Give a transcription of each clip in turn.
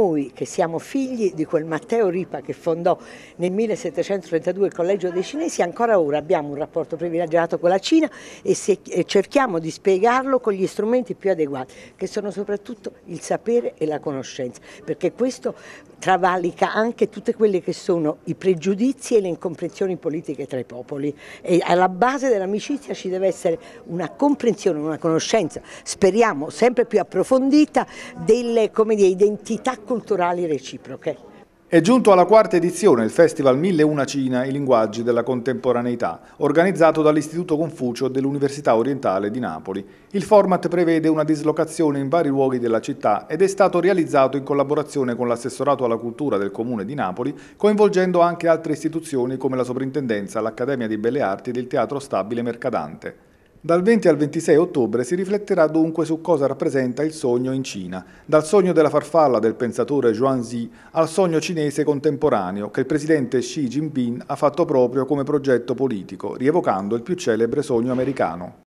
noi che siamo figli di quel Matteo Ripa che fondò nel 1732 il Collegio dei Cinesi, ancora ora abbiamo un rapporto privilegiato con la Cina e, se, e cerchiamo di spiegarlo con gli strumenti più adeguati, che sono soprattutto il sapere e la conoscenza, perché questo travalica anche tutte quelle che sono i pregiudizi e le incomprensioni politiche tra i popoli. E alla base dell'amicizia ci deve essere una comprensione, una conoscenza, speriamo sempre più approfondita, delle dire, identità culturali reciproche. È giunto alla quarta edizione il Festival 1001 Cina, i linguaggi della contemporaneità, organizzato dall'Istituto Confucio dell'Università Orientale di Napoli. Il format prevede una dislocazione in vari luoghi della città ed è stato realizzato in collaborazione con l'assessorato alla cultura del Comune di Napoli, coinvolgendo anche altre istituzioni come la Soprintendenza, l'Accademia di Belle Arti e il Teatro Stabile Mercadante. Dal 20 al 26 ottobre si rifletterà dunque su cosa rappresenta il sogno in Cina, dal sogno della farfalla del pensatore Zhuang Zi al sogno cinese contemporaneo che il presidente Xi Jinping ha fatto proprio come progetto politico, rievocando il più celebre sogno americano.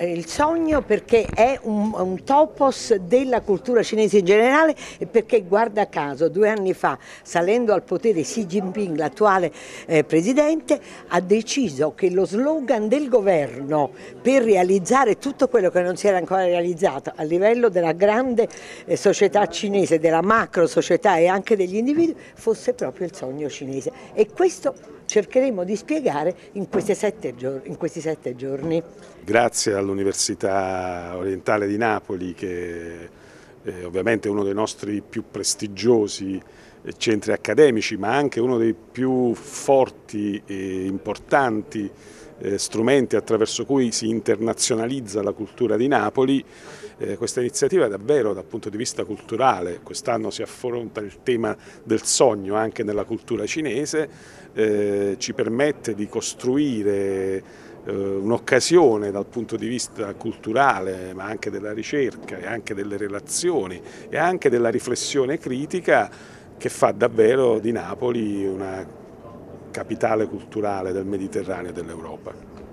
Eh, il sogno perché è un, un, topos della cultura cinese in generale e perché guarda caso due anni fa salendo al potere Xi Jinping, l'attuale eh, presidente, ha deciso che lo slogan del governo per realizzare tutto quello che non si era ancora realizzato a livello della grande eh, società cinese, della macro società e anche degli individui fosse proprio il sogno cinese e questo cercheremo di spiegare in, sette in questi sette giorni. Grazie all'Università Orientale di Napoli che eh, ovviamente uno dei nostri più prestigiosi eh, centri accademici, ma anche uno dei più forti e importanti eh, strumenti attraverso cui si internazionalizza la cultura di Napoli. Eh, questa iniziativa è davvero dal punto di vista culturale, quest'anno si affronta il tema del sogno anche nella cultura cinese, eh, ci permette di costruire eh, un'occasione dal punto di vista culturale, ma anche della ricerca e anche delle relazioni e anche della riflessione critica che fa davvero di Napoli una capitale culturale del Mediterraneo e dell'Europa.